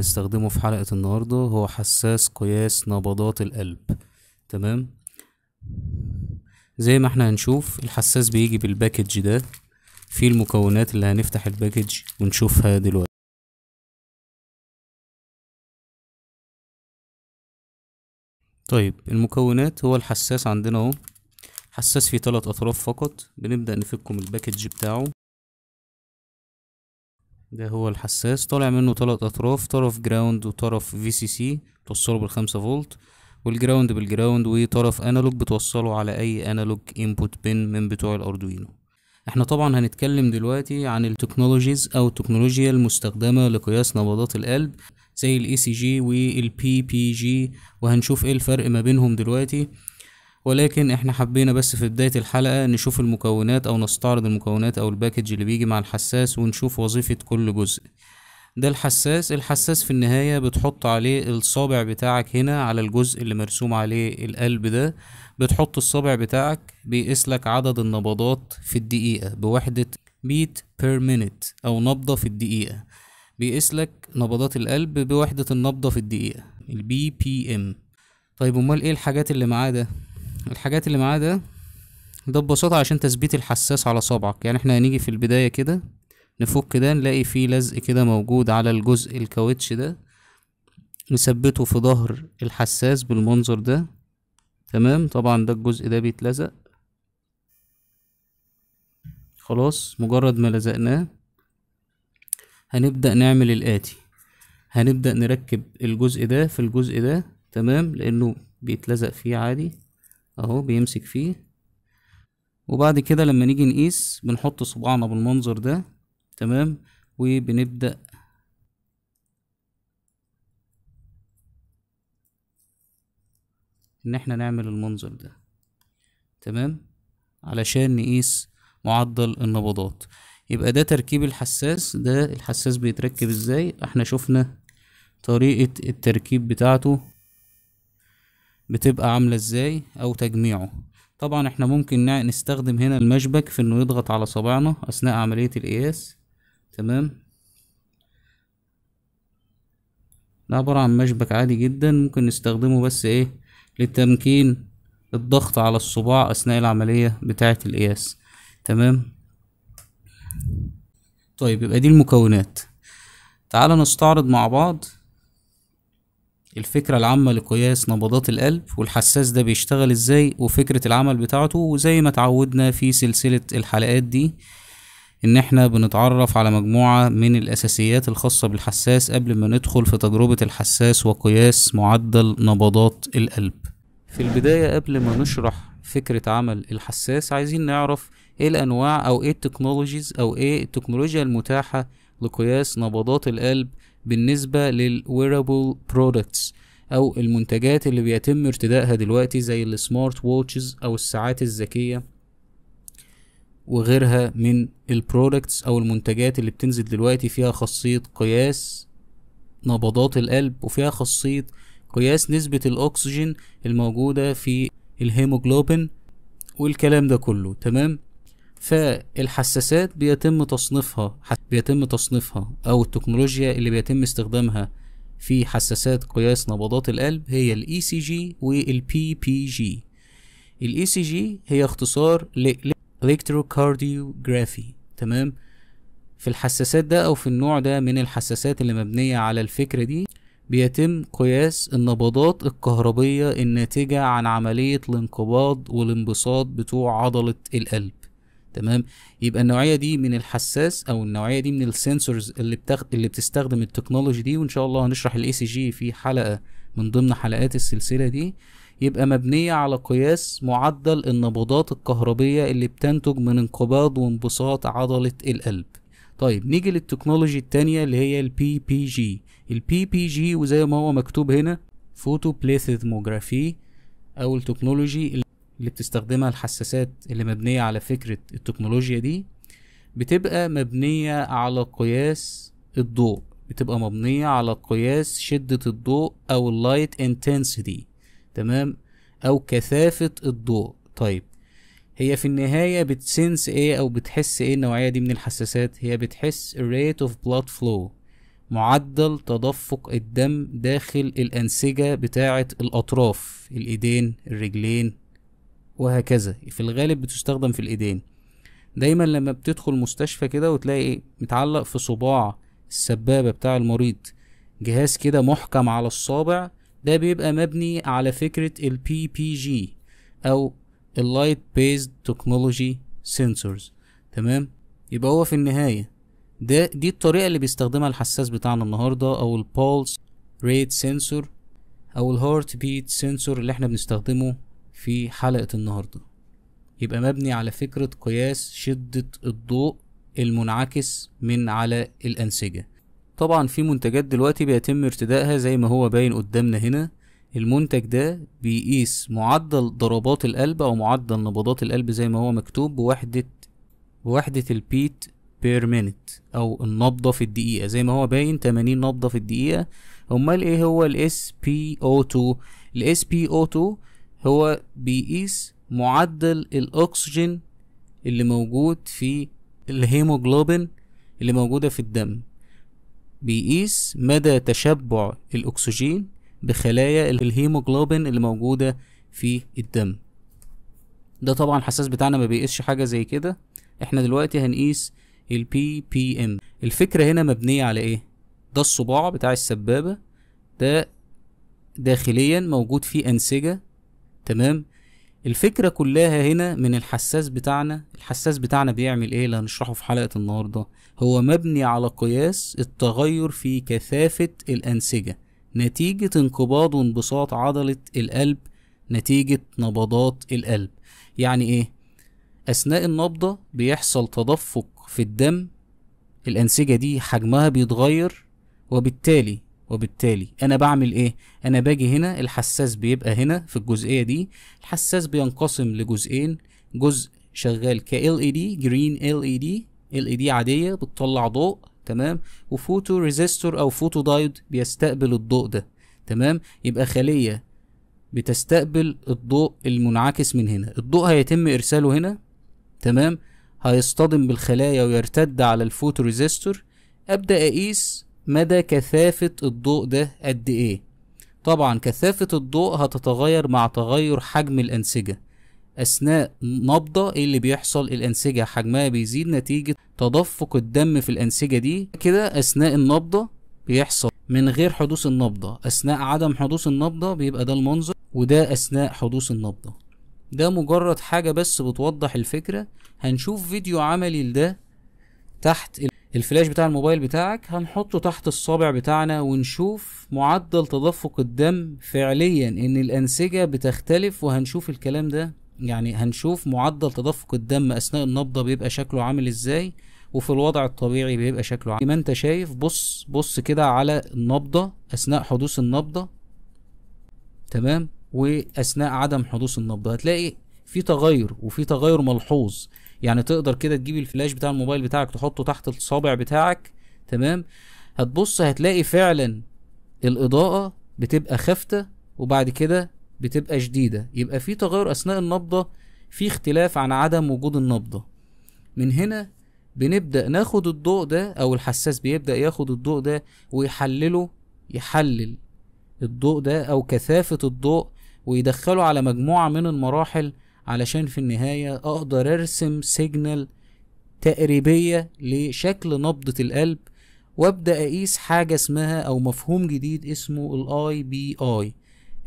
هنستخدمه في حلقة النهاردة هو حساس قياس نبضات القلب تمام زي ما احنا هنشوف الحساس بيجي بالباكج ده فيه المكونات اللي هنفتح الباكج ونشوفها دلوقتي طيب المكونات هو الحساس عندنا اهو حساس فيه تلات اطراف فقط بنبدأ نفكم الباكج بتاعه ده هو الحساس طالع منه تلات اطراف طرف جراوند وطرف في سي سي توصله بالخمسة فولت والجراوند بالجراوند وطرف انالوج بتوصله على اي انالوج انبوت بن من بتوع الاردوينو احنا طبعا هنتكلم دلوقتي عن التكنولوجيز او التكنولوجيا المستخدمة لقياس نبضات القلب زي الاي سي e جي والبي بي جي وهنشوف ايه الفرق ما بينهم دلوقتي ولكن احنا حبينا بس في بداية الحلقة نشوف المكونات او نستعرض المكونات او الباكج اللي بيجي مع الحساس ونشوف وظيفة كل جزء ده الحساس الحساس في النهاية بتحط عليه الصابع بتاعك هنا على الجزء اللي مرسوم عليه القلب ده بتحط الصابع بتاعك بيقيس لك عدد النبضات في الدقيقة بوحدة بيت بير مينيت أو نبضة في الدقيقة بيقيس لك نبضات القلب بوحدة النبضة في الدقيقة البي بي ام طيب امال ايه الحاجات اللي معاه ده الحاجات اللي معاه ده ده ببساطة عشان تثبيت الحساس على صبعك يعني احنا هنيجي في البداية كده نفك ده نلاقي فيه لزق كده موجود على الجزء الكاوتش ده نثبته في ظهر الحساس بالمنظر ده تمام طبعا ده الجزء ده بيتلزق خلاص مجرد ما لزقناه هنبدأ نعمل الآتي هنبدأ نركب الجزء ده في الجزء ده تمام لأنه بيتلزق فيه عادي اهو بيمسك فيه وبعد كده لما نيجي نقيس بنحط صباعنا بالمنظر ده تمام وبنبدأ ان احنا نعمل المنظر ده تمام علشان نقيس معدل النبضات يبقى ده تركيب الحساس ده الحساس بيتركب ازاي احنا شفنا طريقة التركيب بتاعته بتبقى عاملة ازاي او تجميعه طبعا احنا ممكن نستخدم هنا المشبك في انه يضغط على صابعنا اثناء عملية القياس تمام ده عبارة عن مشبك عادي جدا ممكن نستخدمه بس ايه لتمكين الضغط على الصباع اثناء العملية بتاعة القياس تمام طيب يبقى دي المكونات تعال نستعرض مع بعض الفكرة العامة لقياس نبضات القلب والحساس ده بيشتغل ازاي وفكرة العمل بتاعته وزي ما اتعودنا في سلسلة الحلقات دي ان احنا بنتعرف على مجموعة من الاساسيات الخاصة بالحساس قبل ما ندخل في تجربة الحساس وقياس معدل نبضات القلب في البداية قبل ما نشرح فكرة عمل الحساس عايزين نعرف ايه الانواع او ايه التكنولوجيز او ايه التكنولوجيا المتاحة لقياس نبضات القلب بالنسبة wearable products أو المنتجات اللي بيتم ارتدائها دلوقتي زي السمارت ووتشز أو الساعات الذكية وغيرها من البرودكتس أو المنتجات اللي بتنزل دلوقتي فيها خاصية قياس نبضات القلب وفيها خاصية قياس نسبة الأكسجين الموجودة في الهيموجلوبين والكلام ده كله تمام فالحساسات بيتم تصنيفها بيتم تصنيفها او التكنولوجيا اللي بيتم استخدامها في حساسات قياس نبضات القلب هي الاي سي جي والبي بي جي الاي سي جي هي اختصار لإلكتروكارديوجرافي تمام في الحساسات ده او في النوع ده من الحساسات اللي مبنية على الفكرة دي بيتم قياس النبضات الكهربية الناتجة عن عملية الانقباض والانبساط بتوع عضلة القلب تمام يبقى النوعيه دي من الحساس او النوعيه دي من السنسورز اللي بتخ... اللي بتستخدم التكنولوجي دي وان شاء الله هنشرح الاي سي جي في حلقه من ضمن حلقات السلسله دي يبقى مبنيه على قياس معدل النبضات الكهربيه اللي بتنتج من انقباض وانبساط عضله القلب طيب نيجي للتكنولوجي التانية اللي هي البي بي جي البي بي جي وزي ما هو مكتوب هنا فوتو بليثيزموجرافي او التكنولوجي اللي اللي بتستخدمها الحساسات اللي مبنية على فكرة التكنولوجيا دي بتبقى مبنية على قياس الضوء بتبقى مبنية على قياس شدة الضوء أو اللايت انتنسيتي تمام أو كثافة الضوء طيب هي في النهاية بتسنس ايه او بتحس ايه النوعية دي من الحساسات هي بتحس rate of blood flow معدل تدفق الدم داخل الأنسجة بتاعة الأطراف الإيدين الرجلين وهكذا في الغالب بتستخدم في الايدين دايما لما بتدخل مستشفى كده وتلاقي ايه متعلق في صباع السبابة بتاع المريض جهاز كده محكم على الصابع ده بيبقى مبني على فكرة ال PPG أو ال Light Based Technology Sensors تمام يبقى هو في النهاية ده دي الطريقة اللي بيستخدمها الحساس بتاعنا النهاردة أو ال Pulse Rate Sensor أو ال بيت Sensor اللي احنا بنستخدمه في حلقة النهاردة يبقى مبني على فكرة قياس شدة الضوء المنعكس من على الأنسجة طبعا في منتجات دلوقتي بيتم ارتدائها زي ما هو باين قدامنا هنا المنتج ده بيقيس معدل ضربات القلب أو معدل نبضات القلب زي ما هو مكتوب بوحدة بوحدة البيت بير مينت أو النبضة في الدقيقة زي ما هو باين 80 نبضة في الدقيقة أمال إيه هو الـ SPO2 الـ SPO2 هو بيقيس معدل الأكسجين اللي موجود في الهيموجلوبين اللي موجودة في الدم بيقيس مدى تشبع الأكسجين بخلايا الهيموجلوبين اللي موجودة في الدم ده طبعا الحساس بتاعنا ما بيقيسش حاجة زي كده احنا دلوقتي هنقيس بي PPM الفكرة هنا مبنية على ايه ده الصباع بتاع السبابة ده داخليا موجود فيه أنسجة تمام الفكرة كلها هنا من الحساس بتاعنا الحساس بتاعنا بيعمل ايه اللي هنشرحه في حلقة النهاردة هو مبني على قياس التغير في كثافة الأنسجة نتيجة انقباض وانبساط عضلة القلب نتيجة نبضات القلب يعني ايه أثناء النبضة بيحصل تدفق في الدم الأنسجة دي حجمها بيتغير وبالتالي وبالتالي انا بعمل ايه انا باجي هنا الحساس بيبقى هنا في الجزئيه دي الحساس بينقسم لجزئين جزء شغال ك LED جرين LED LED عاديه بتطلع ضوء تمام وفوتو ريزيستور او فوتو دايود بيستقبل الضوء ده تمام يبقى خليه بتستقبل الضوء المنعكس من هنا الضوء هيتم ارساله هنا تمام هيصطدم بالخلايا ويرتد على الفوتو ريزيستور ابدا اقيس مدى كثافة الضوء ده قد إيه طبعا كثافة الضوء هتتغير مع تغير حجم الأنسجة أثناء نبضة إيه اللي بيحصل الأنسجة حجمها بيزيد نتيجة تدفق الدم في الأنسجة دي كده أثناء النبضة بيحصل من غير حدوث النبضة أثناء عدم حدوث النبضة بيبقى ده المنظر وده أثناء حدوث النبضة ده مجرد حاجة بس بتوضح الفكرة هنشوف فيديو عملي لده تحت الفلاش بتاع الموبايل بتاعك هنحطه تحت الصابع بتاعنا ونشوف معدل تدفق الدم فعليا ان الانسجة بتختلف وهنشوف الكلام ده يعني هنشوف معدل تدفق الدم اثناء النبضة بيبقى شكله عامل ازاي وفي الوضع الطبيعي بيبقى شكله عامل ما انت شايف بص بص كده على النبضة اثناء حدوث النبضة تمام واثناء عدم حدوث النبضة هتلاقي في تغير وفي تغير ملحوظ يعني تقدر كده تجيب الفلاش بتاع الموبايل بتاعك تحطه تحت الصابع بتاعك تمام هتبص هتلاقي فعلا الاضاءه بتبقى خافته وبعد كده بتبقى شديده يبقى في تغير اثناء النبضه في اختلاف عن عدم وجود النبضه من هنا بنبدا ناخد الضوء ده او الحساس بيبدا ياخد الضوء ده ويحلله يحلل الضوء ده او كثافه الضوء ويدخله على مجموعه من المراحل علشان في النهاية اقدر ارسم سيجنال تقريبية لشكل نبضة القلب وابدأ اقيس حاجة اسمها او مفهوم جديد اسمه الاي بي اي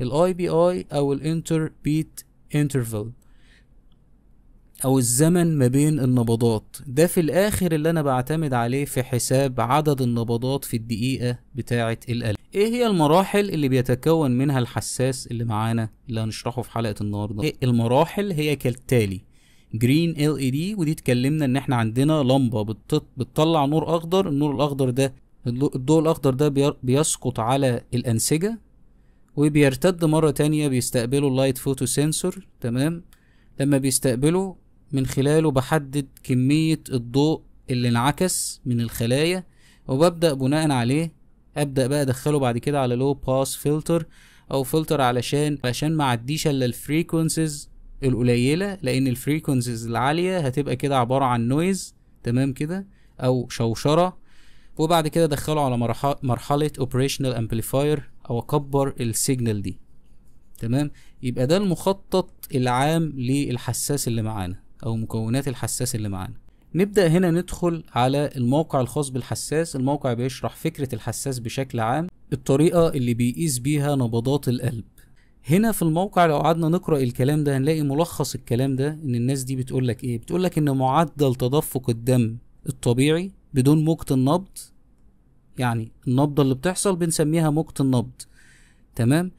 الاي بي اي او الانتر بيت Interval او الزمن ما بين النبضات ده في الاخر اللي انا بعتمد عليه في حساب عدد النبضات في الدقيقة بتاعة القلب ايه هي المراحل اللي بيتكون منها الحساس اللي معانا اللي هنشرحه في حلقة النهاردة إيه المراحل هي كالتالي جرين ال اي دي ودي اتكلمنا ان احنا عندنا لمبه بتطلع نور اخضر النور الاخضر ده الضوء الاخضر ده بيسقط على الانسجه وبيرتد مره تانية بيستقبله اللايت فوتو سنسور تمام لما بيستقبله من خلاله بحدد كمية الضوء اللي انعكس من الخلايا وببدأ بناء عليه أبدأ بقى أدخله بعد كده على لو باس فلتر أو فلتر علشان علشان ما عديش إلا الفريكونسيز القليلة لأن الفريكونسيز العالية هتبقى كده عبارة عن نويز تمام كده أو شوشرة وبعد كده أدخله على مرحلة اوبريشنال امبليفاير أو أكبر السيجنال دي تمام يبقى ده المخطط العام للحساس اللي معانا او مكونات الحساس اللي معانا نبدا هنا ندخل على الموقع الخاص بالحساس الموقع بيشرح فكره الحساس بشكل عام الطريقه اللي بيقيس بيها نبضات القلب هنا في الموقع لو قعدنا نقرا الكلام ده هنلاقي ملخص الكلام ده ان الناس دي بتقول لك ايه بتقول لك ان معدل تدفق الدم الطبيعي بدون موجة النبض يعني النبضة اللي بتحصل بنسميها موجة النبض تمام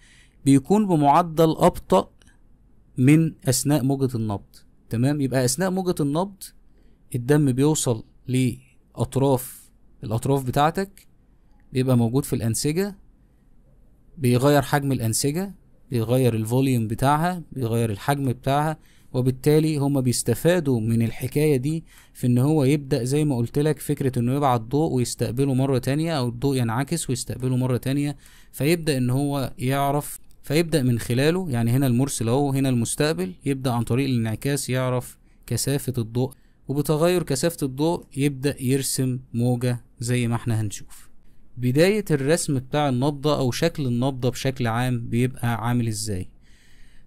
بيكون بمعدل أبطأ من أثناء موجة النبض تمام يبقى اثناء موجة النبض الدم بيوصل لأطراف الأطراف بتاعتك بيبقى موجود في الأنسجة بيغير حجم الأنسجة بيغير الفوليوم بتاعها بيغير الحجم بتاعها وبالتالي هما بيستفادوا من الحكاية دي في ان هو يبدأ زي ما قلت لك فكرة انه يبعت ضوء ويستقبله مرة تانية او الضوء ينعكس ويستقبله مرة تانية فيبدأ ان هو يعرف فيبدأ من خلاله يعني هنا المرسل اهو هنا المستقبل يبدأ عن طريق الانعكاس يعرف كثافة الضوء وبتغير كثافة الضوء يبدأ يرسم موجة زي ما احنا هنشوف بداية الرسم بتاع النبضة أو شكل النبضة بشكل عام بيبقى عامل ازاي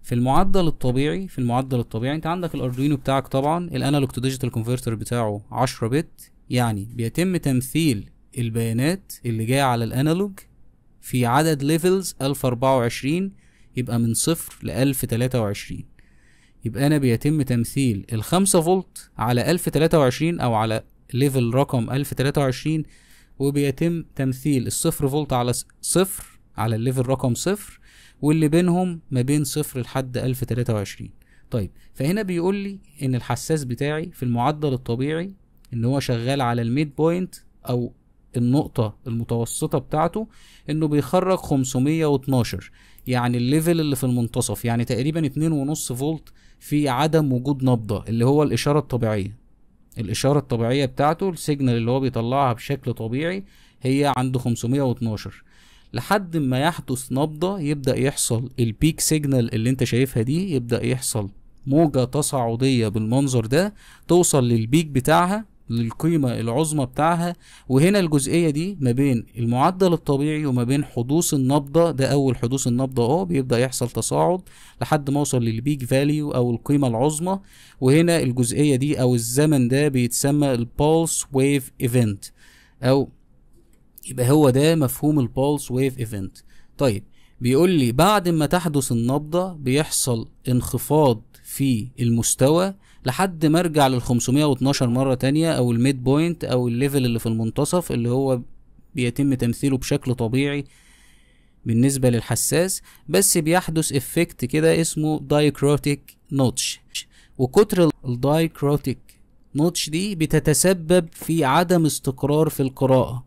في المعدل الطبيعي في المعدل الطبيعي انت عندك الاردوينو بتاعك طبعا الانالوج تو ديجيتال كونفرتر بتاعه 10 بت يعني بيتم تمثيل البيانات اللي جايه على الانالوج في عدد ليفلز 1024 يبقى من صفر ل 1023 يبقى أنا بيتم تمثيل الخمسة فولت على 1023 أو على ليفل رقم 1023 وبيتم تمثيل الصفر فولت على صفر على الليفل رقم صفر واللي بينهم ما بين صفر لحد 1023 طيب فهنا بيقول لي ان الحساس بتاعي في المعدل الطبيعي ان هو شغال على الميد بوينت او النقطة المتوسطة بتاعته انه بيخرج 512 يعني الليفل اللي في المنتصف يعني تقريبا 2.5 فولت في عدم وجود نبضة اللي هو الإشارة الطبيعية الإشارة الطبيعية بتاعته السيجنال اللي هو بيطلعها بشكل طبيعي هي عند 512 لحد ما يحدث نبضة يبدأ يحصل البيك سيجنال اللي انت شايفها دي يبدأ يحصل موجة تصاعدية بالمنظر ده توصل للبيك بتاعها للقيمة العظمى بتاعها وهنا الجزئية دي ما بين المعدل الطبيعي وما بين حدوث النبضة ده أول حدوث النبضة أهو بيبدأ يحصل تصاعد لحد ما أوصل للبيك فاليو أو القيمة العظمى وهنا الجزئية دي أو الزمن ده بيتسمى البولس ويف ايفنت أو يبقى هو ده مفهوم البولس ويف ايفنت طيب بيقول لي بعد ما تحدث النبضة بيحصل انخفاض في المستوى لحد ما ارجع لل 512 مره تانية او الميد بوينت او الليفل اللي في المنتصف اللي هو بيتم تمثيله بشكل طبيعي بالنسبة للحساس بس بيحدث افكت كده اسمه دايكروتيك نوتش وكتر الدايكروتيك نوتش دي بتتسبب في عدم استقرار في القراءة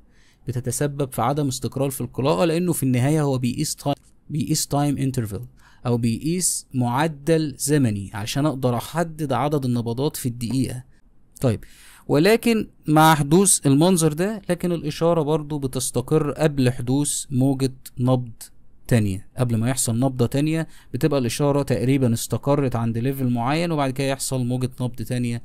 بتتسبب في عدم استقرار في القراءة لأنه في النهاية هو بيقيس تايم بيقيس تايم انترفال او بيقيس معدل زمني عشان اقدر احدد عدد النبضات في الدقيقه طيب ولكن مع حدوث المنظر ده لكن الاشاره برضو بتستقر قبل حدوث موجه نبض تانية قبل ما يحصل نبضة تانية بتبقى الإشارة تقريبا استقرت عند ليفل معين وبعد كده يحصل موجة نبض تانية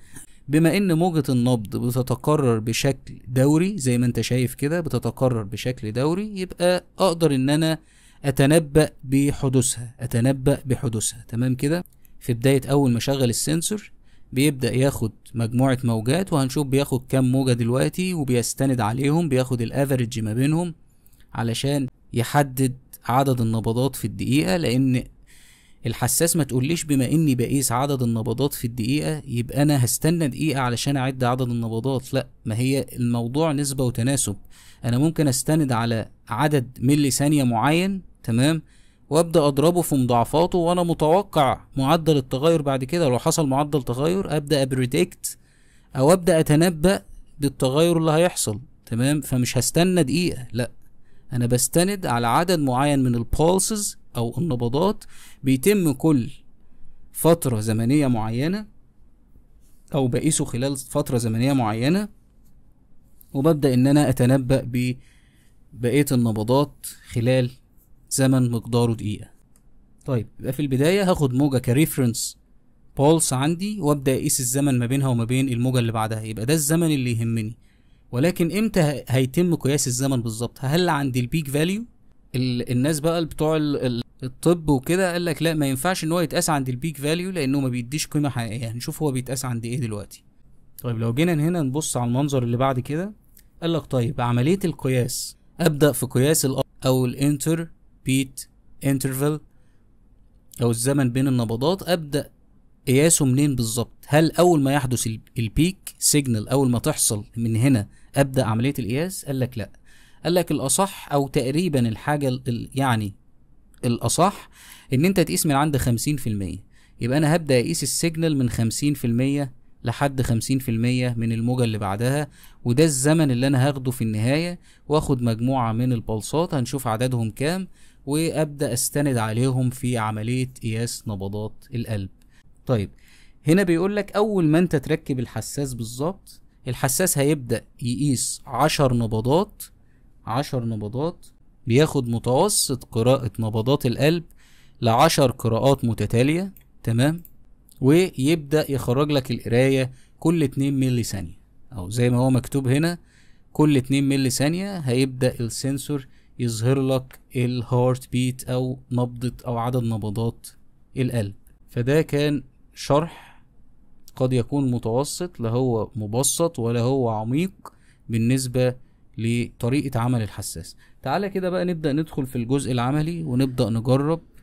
بما ان موجة النبض بتتكرر بشكل دوري زي ما انت شايف كده بتتكرر بشكل دوري يبقى اقدر ان انا أتنبأ بحدوثها أتنبأ بحدوثها تمام كده في بداية أول ما أشغل السنسور بيبدأ ياخد مجموعة موجات وهنشوف بياخد كام موجة دلوقتي وبيستند عليهم بياخد الافرج ما بينهم علشان يحدد عدد النبضات في الدقيقة لأن الحساس ما تقوليش بما إني بقيس عدد النبضات في الدقيقة يبقى أنا هستنى دقيقة علشان أعد عدد النبضات لأ ما هي الموضوع نسبة وتناسب أنا ممكن أستند على عدد ملي ثانية معين تمام وابدا اضربه في مضاعفاته وانا متوقع معدل التغير بعد كده لو حصل معدل تغير ابدا ابريدكت او ابدا اتنبا بالتغير اللي هيحصل تمام فمش هستنى دقيقه لا انا بستند على عدد معين من البولسز او النبضات بيتم كل فتره زمنيه معينه او بقيسه خلال فتره زمنيه معينه وببدا ان انا اتنبا ببقيه النبضات خلال زمن مقداره دقيقة طيب يبقى في البداية هاخد موجة كريفرنس بولس عندي وابدأ اقيس الزمن ما بينها وما بين الموجة اللي بعدها يبقى ده الزمن اللي يهمني ولكن امتى هيتم قياس الزمن بالظبط هل عند البيك فاليو الناس بقى بتوع الطب وكده قال لك لا ما ينفعش ان هو يتقاس عند البيك فاليو لانه ما بيديش قيمه حقيقيه هنشوف يعني هو بيتقاس عند ايه دلوقتي طيب لو جينا هنا نبص على المنظر اللي بعد كده قال لك طيب عمليه القياس ابدا في قياس الاب او الانتر beat interval او الزمن بين النبضات ابدا قياسه منين بالظبط هل اول ما يحدث البيك سيجنال اول ما تحصل من هنا ابدا عمليه القياس قال لك لا قال لك الاصح او تقريبا الحاجه يعني الاصح ان انت تقيس من عند 50% يبقى انا هبدا اقيس السيجنال من 50% لحد 50% من الموجة اللي بعدها وده الزمن اللي انا هاخده في النهاية واخد مجموعة من البلصات هنشوف عددهم كام وابدا استند عليهم في عمليه قياس نبضات القلب طيب هنا بيقول لك اول ما انت تركب الحساس بالظبط الحساس هيبدا يقيس 10 نبضات 10 نبضات بياخد متوسط قراءة نبضات القلب ل 10 قراءات متتالية تمام ويبدأ يخرج لك القراية كل 2 ملي ثانية أو زي ما هو مكتوب هنا كل 2 ملي ثانية هيبدأ السنسور يظهر لك الهارت بيت او نبضة او عدد نبضات القلب فده كان شرح قد يكون متوسط لا هو مبسط ولا هو عميق بالنسبة لطريقة عمل الحساس تعالى كده بقى نبدأ ندخل في الجزء العملي ونبدأ نجرب